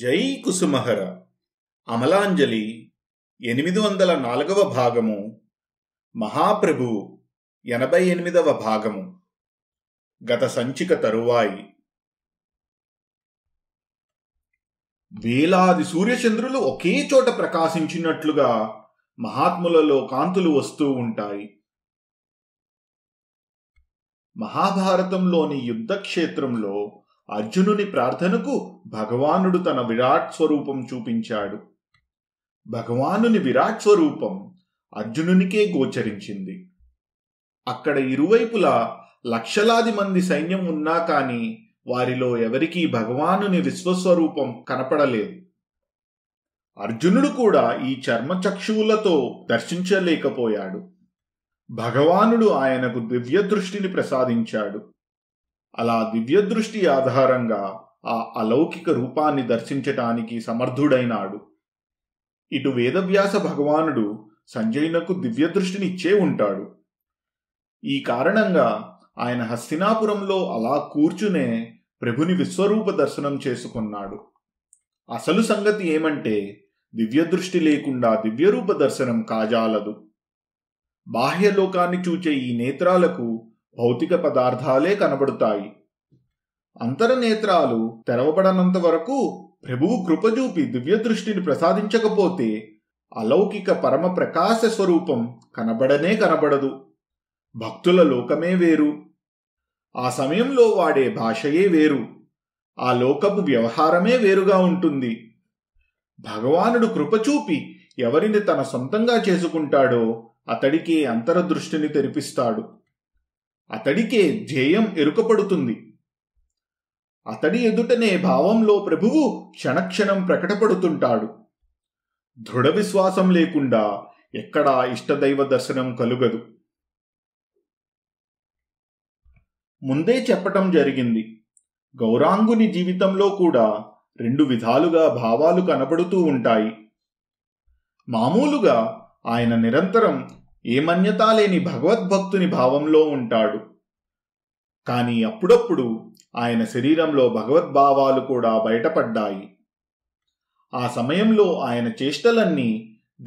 జై కుసుమహర అమలాంజలి ఎనిమిది వందల నాలుగవ భాగము మహాప్రభు ఎనభై ఎనిమిదవ భాగము గత సంచిక తరువాయి వేలాది సూర్యచంద్రులు ఒకే చోట ప్రకాశించినట్లుగా మహాత్ములలో కాంతులు వస్తూ ఉంటాయి మహాభారతంలోని యుద్ధక్షేత్రంలో క్షేత్రంలో అర్జునుని ప్రార్థనకు భగవానుడు తన విరాట్ స్వరూపం చూపించాడు భగవానుని విరాట్ స్వరూపం అర్జునునికే గోచరించింది అక్కడ ఇరువైపులా లక్షలాది మంది సైన్యం ఉన్నా కాని వారిలో ఎవరికీ భగవానుని విశ్వస్వరూపం కనపడలేదు అర్జునుడు కూడా ఈ చర్మచక్షువులతో దర్శించలేకపోయాడు భగవానుడు ఆయనకు దివ్య దృష్టిని ప్రసాదించాడు అలా దివ్యదృష్టి ఆధారంగా ఆ అలౌకిక రూపాన్ని దర్శించటానికి సమర్థుడైనాడు ఇటు వేదవ్యాస భగవానుడు సంజయునకు దివ్యదృష్టినిచ్చే ఉంటాడు ఈ కారణంగా ఆయన హస్తినాపురంలో అలా కూర్చునే ప్రభుని విశ్వరూప దర్శనం చేసుకున్నాడు అసలు సంగతి ఏమంటే దివ్యదృష్టి లేకుండా దివ్యరూప దర్శనం కాజాలదు బాహ్యలోకాన్ని చూచే ఈ నేత్రాలకు భౌతిక పదార్థాలే కనబడుతాయి అంతరనేత్రాలు తెరవబడనంత వరకు ప్రభువు కృపజూపి దివ్యదృష్టిని ప్రసాదించకపోతే అలౌకిక పరమ ప్రకాశ స్వరూపం కనబడనే కనబడదు భక్తుల లోకమే వేరు ఆ సమయంలో వాడే భాషయే వేరు ఆ లోకపు వ్యవహారమే వేరుగా ఉంటుంది భగవానుడు కృపచూపి ఎవరిని తన సొంతంగా చేసుకుంటాడో అతడికి అంతరదృష్టిని తెరిపిస్తాడు అతడికే ధ్యేయం ఎరుకపడుతుంది అతడి ఎదుటనే భావంలో ప్రభువు క్షణక్షణం ప్రకటపడుతుంటాడు దృఢ విశ్వాసం లేకుండా ఎక్కడా ఇష్టదైవ దర్శనం కలుగదు ముందే చెప్పటం జరిగింది గౌరాంగుని జీవితంలో కూడా రెండు విధాలుగా భావాలు కనపడుతూ ఉంటాయి మామూలుగా ఆయన నిరంతరం ఏ లేని భగవద్భక్తుని భావంలో ఉంటాడు కానీ అప్పుడప్పుడు ఆయన శరీరంలో భగవద్భావాలు కూడా బయటపడ్డాయి ఆ సమయంలో ఆయన చేష్టలన్నీ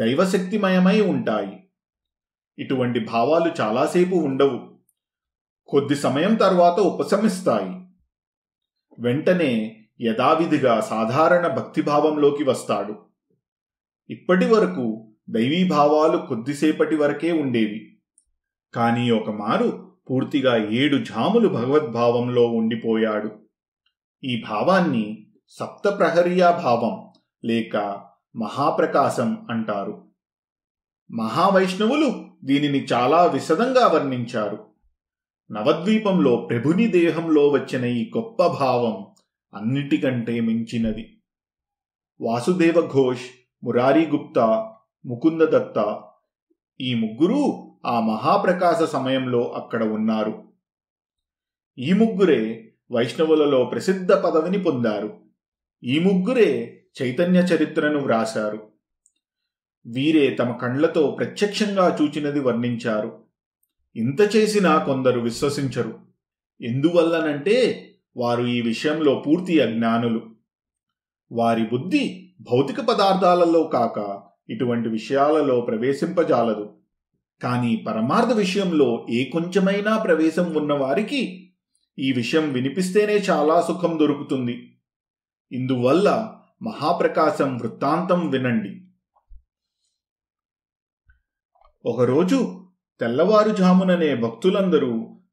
దైవశక్తిమయమై ఉంటాయి ఇటువంటి భావాలు చాలాసేపు ఉండవు కొద్ది సమయం తర్వాత ఉపశమిస్తాయి వెంటనే యథావిధిగా సాధారణ భక్తిభావంలోకి వస్తాడు ఇప్పటి వరకు దైవీభావాలు కొద్దిసేపటి వరకే ఉండేవి కానీ ఒకమారు పూర్తిగా ఏడు జాములు భగవద్భావంలో ఉండిపోయాడు ఈ భావాన్ని సప్తప్రహరియా భావం లేక మహాప్రకాశం అంటారు మహావైష్ణవులు దీనిని చాలా విశదంగా వర్ణించారు నవద్వీపంలో ప్రభుని దేహంలో వచ్చిన ఈ గొప్ప భావం అన్నిటికంటే మించినది వాసుదేవ ఘోష్ మురారీగుప్త గుప్తా ముకుందదత్త ఈ ముగ్గురు ఆ మహాప్రకాశ సమయంలో అక్కడ ఉన్నారు ఈ ముగ్గురే వైష్ణవులలో ప్రసిద్ధ పదవిని పొందారు ఈ ముగ్గురే చైతన్య చరిత్రను వ్రాశారు వీరే తమ కండ్లతో ప్రత్యక్షంగా చూచినది వర్ణించారు ఇంత చేసినా కొందరు విశ్వసించరు ఎందువల్లనంటే వారు ఈ విషయంలో పూర్తి అజ్ఞానులు వారి బుద్ధి భౌతిక పదార్థాలలో కాక ఇటువంటి విషయాలలో ప్రవేశింపజాలదు కానీ పరమార్థ విషయంలో ఏ కొంచెమైనా ప్రవేశం ఉన్నవారికి ఈ విషయం వినిపిస్తేనే చాలా సుఖం దొరుకుతుంది ఇందువల్ల మహాప్రకాశం వృత్తాంతం వినండి ఒకరోజు తెల్లవారుజాముననే భక్తులందరూ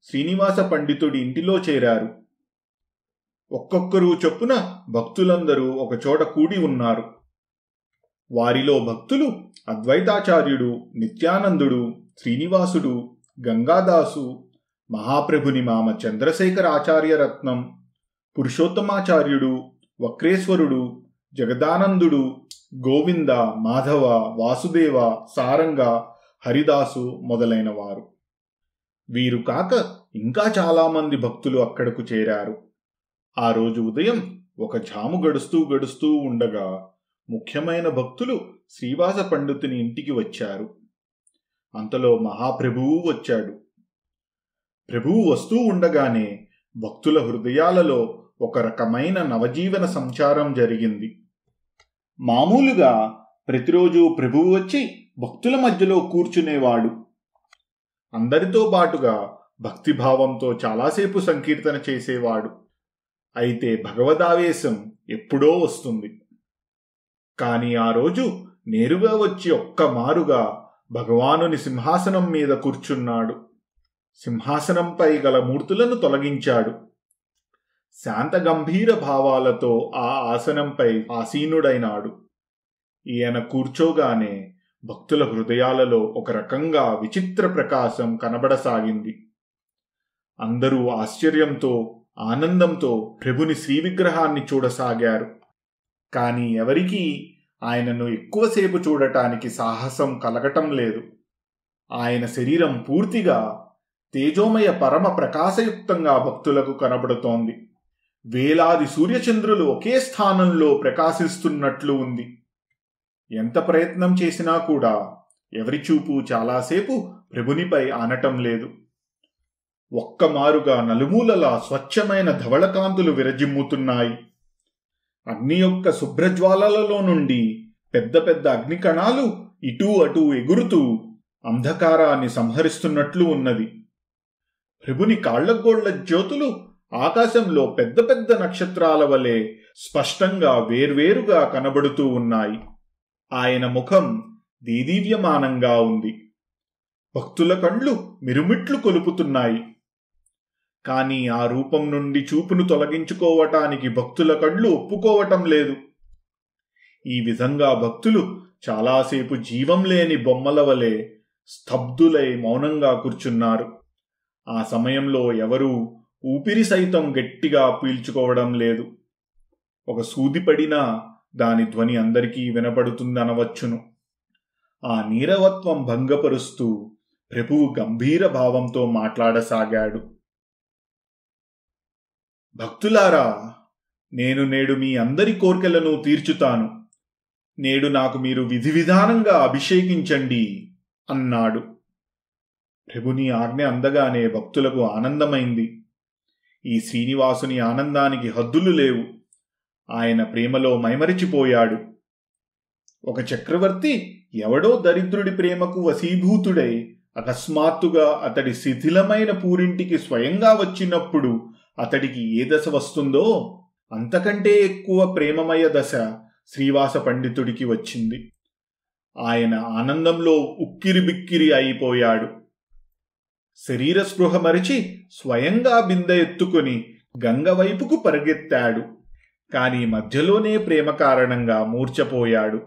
శ్రీనివాస పండితుడి ఇంటిలో చేరారు ఒక్కొక్కరు చొప్పున భక్తులందరూ ఒకచోట కూడి ఉన్నారు వారిలో భక్తులు అద్వైతాచార్యుడు నిత్యానందుడు శ్రీనివాసుడు గంగాదాసు మహాప్రభుని మామ చంద్రశేఖర ఆచార్యరత్నం పురుషోత్తమాచార్యుడు వక్రేశ్వరుడు జగదానందుడు గోవింద మాధవ వాసుదేవ సారంగ హరిదాసు మొదలైన వారు వీరు కాక ఇంకా చాలామంది భక్తులు అక్కడకు చేరారు ఆ రోజు ఉదయం ఒక జాము గడుస్తూ గడుస్తూ ఉండగా ముఖ్యమైన భక్తులు శ్రీవాస పండితుని ఇంటికి వచ్చారు అంతలో మహాప్రభువు వచ్చాడు ప్రభువు వస్తూ ఉండగానే భక్తుల హృదయాలలో ఒక రకమైన నవజీవన సంచారం జరిగింది మామూలుగా ప్రతిరోజు ప్రభువు వచ్చి భక్తుల మధ్యలో కూర్చునేవాడు అందరితో పాటుగా భక్తిభావంతో చాలాసేపు సంకీర్తన చేసేవాడు అయితే భగవదావేశం ఎప్పుడో వస్తుంది కాని ఆ రోజు నేరుగా వచ్చి ఒక్క మారుగా భగవానుని సింహాసనం మీద కూర్చున్నాడు సింహాసనంపై గల మూర్తులను తొలగించాడు శాంత గంభీర భావాలతో ఆ ఆసనంపై ఆసీనుడైనాడు ఈయన కూర్చోగానే భక్తుల హృదయాలలో ఒక రకంగా విచిత్ర ప్రకాశం కనబడసాగింది అందరూ ఆశ్చర్యంతో ఆనందంతో ప్రభుని శ్రీవిగ్రహాన్ని చూడసాగారు కానీ ఎవరికీ ఆయనను ఎక్కువసేపు చూడటానికి సాహసం కలగటం లేదు ఆయన శరీరం పూర్తిగా తేజోమయ పరమ ప్రకాశయుక్తంగా భక్తులకు కనబడుతోంది వేలాది సూర్యచంద్రులు ఒకే స్థానంలో ప్రకాశిస్తున్నట్లు ఉంది ఎంత ప్రయత్నం చేసినా కూడా ఎవరి చూపు చాలాసేపు ప్రభునిపై ఆనటం లేదు ఒక్కమారుగా నలుమూలలా స్వచ్ఛమైన ధవళకాంతులు విరజిమ్ముతున్నాయి అగ్ని యొక్క శుభ్రజ్వాలలలో నుండి పెద్ద పెద్ద అగ్ని కణాలు ఇటూ అటూ ఎగురుతూ అంధకారాన్ని సంహరిస్తున్నట్లు ఉన్నది ప్రభుని కాళ్లగోళ్ల జ్యోతులు ఆకాశంలో పెద్ద పెద్ద నక్షత్రాల వలె స్పష్టంగా వేర్వేరుగా కనబడుతూ ఉన్నాయి ఆయన ముఖం దీదీవ్యమానంగా ఉంది భక్తుల కండ్లు మిరుమిట్లు కొలుపుతున్నాయి కానీ ఆ రూపం నుండి చూపును తొలగించుకోవటానికి భక్తుల కళ్ళు ఒప్పుకోవటం లేదు ఈ విధంగా భక్తులు చాలాసేపు జీవం లేని బొమ్మల వలె స్తబ్దులై మౌనంగా కూర్చున్నారు ఆ సమయంలో ఎవరూ ఊపిరి సైతం గట్టిగా పీల్చుకోవడం లేదు ఒక సూది పడినా దాని ధ్వని అందరికీ వినపడుతుందనవచ్చును ఆ నీరవత్వం భంగపరుస్తూ ప్రభువు గంభీర భావంతో మాట్లాడసాగాడు భక్తులారా నేను నేడు మీ అందరి కోర్కెలను తీర్చుతాను నేడు నాకు మీరు విధి విధానంగా అభిషేకించండి అన్నాడు ప్రభుని ఆజ్ఞ అందగానే భక్తులకు ఆనందమైంది ఈ శ్రీనివాసుని ఆనందానికి హద్దులు లేవు ఆయన ప్రేమలో మైమరిచిపోయాడు ఒక చక్రవర్తి ఎవడో దరిద్రుడి ప్రేమకు వశీభూతుడై అకస్మాత్తుగా అతడి శిథిలమైన పూరింటికి స్వయంగా వచ్చినప్పుడు అతడికి ఏ దశ వస్తుందో అంతకంటే ఎక్కువ ప్రేమమయ దశ శ్రీవాస పండితుడికి వచ్చింది ఆయన ఆనందంలో ఉక్కిరి బిక్కిరి అయిపోయాడు శరీర స్పృహ మరిచి స్వయంగా బిందె ఎత్తుకుని గంగవైపుకు పరిగెత్తాడు కాని మధ్యలోనే ప్రేమ కారణంగా మూర్చపోయాడు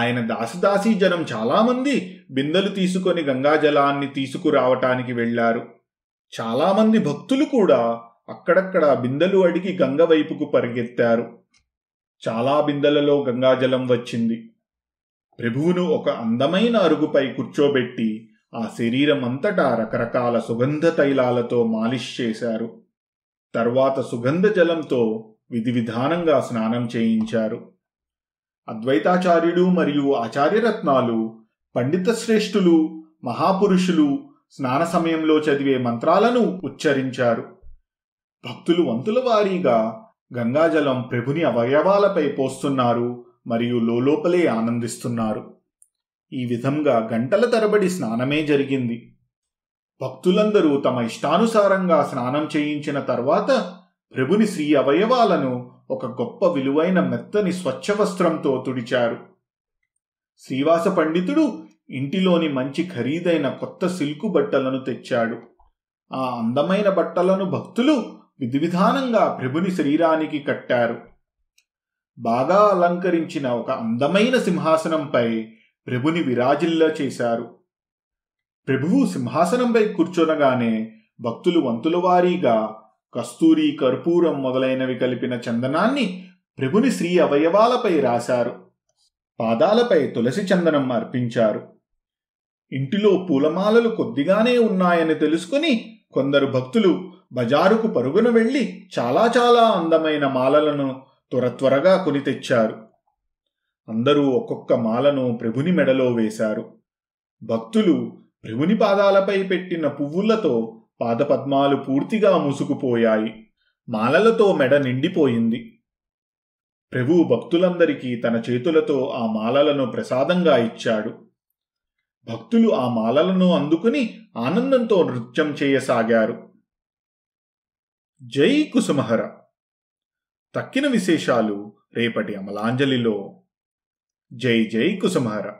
ఆయన దాసదాసీ జనం చాలామంది బిందెలు తీసుకొని గంగాజలాన్ని తీసుకురావటానికి వెళ్లారు చాలామంది భక్తులు కూడా అక్కడక్కడ బిందెలు అడిగి గంగ వైపుకు పరిగెత్తారు చాలా బిందెలలో గంగాజలం వచ్చింది ప్రభువును ఒక అందమైన అరుగుపై కూర్చోబెట్టి ఆ శరీరం అంతటా రకరకాల సుగంధ తైలాలతో మాలిష్ చేశారు తర్వాత సుగంధ జలంతో విధి విధానంగా స్నానం చేయించారు అద్వైతాచార్యుడు మరియు ఆచార్యరత్నాలు పండిత శ్రేష్ఠులు మహాపురుషులు స్నాన సమయంలో చదివే మంత్రాలను ఉచ్చరించారు భక్తులు వంతుల వారీగా గంగాజలం ప్రభుని అవయవాలపై పోస్తున్నారు మరియు లోపలే ఆనందిస్తున్నారు ఈ విధంగా గంటల తరబడి స్నానమే జరిగింది భక్తులందరూ తమ ఇష్టానుసారంగా స్నానం చేయించిన తర్వాత ప్రభుని శ్రీ అవయవాలను ఒక గొప్ప విలువైన మెత్తని స్వచ్ఛ వస్త్రంతో తుడిచారు శ్రీవాస పండితుడు ఇంటిలోని మంచి ఖరీదైన కొత్త సిల్కు బట్టలను తెచ్చాడు ఆ అందమైన బట్టలను భక్తులు విధివిధానంగా ప్రభుని శరీరానికి కట్టారు బాగా అలంకరించిన ఒక అందమైన సింహాసనంపై ప్రభుని విరాజిల్లా చేశారు ప్రభువు సింహాసనంపై కూర్చొనగానే భక్తులు వంతుల వారీగా కస్తూరి కర్పూరం మొదలైనవి కలిపిన చందనాన్ని ప్రభుని శ్రీ అవయవాలపై రాశారు పాదాలపై తులసి చందనం అర్పించారు ఇంటిలో పూలమాలలు కొద్దిగానే ఉన్నాయని తెలుసుకుని కొందరు భక్తులు బజారుకు పరుగున వెళ్ళి చాలా చాలా అందమైన మాలలను త్వర త్వరగా కొని తెచ్చారు అందరూ ఒక్కొక్క మాలను ప్రభుని మెడలో వేశారు భక్తులు ప్రభుని పాదాలపై పెట్టిన పువ్వులతో పాదపద్మాలు పూర్తిగా మూసుకుపోయాయి మాలలతో మెడ నిండిపోయింది ప్రభు భక్తులందరికీ తన చేతులతో ఆ మాలలను ప్రసాదంగా ఇచ్చాడు భక్తులు ఆ మాలలను అందుకుని ఆనందంతో నృత్యం చేయసాగారు జై కుసుమహర తక్కిన విశేషాలు రేపటి అమలాంజలిలో జై జై కుసుమహర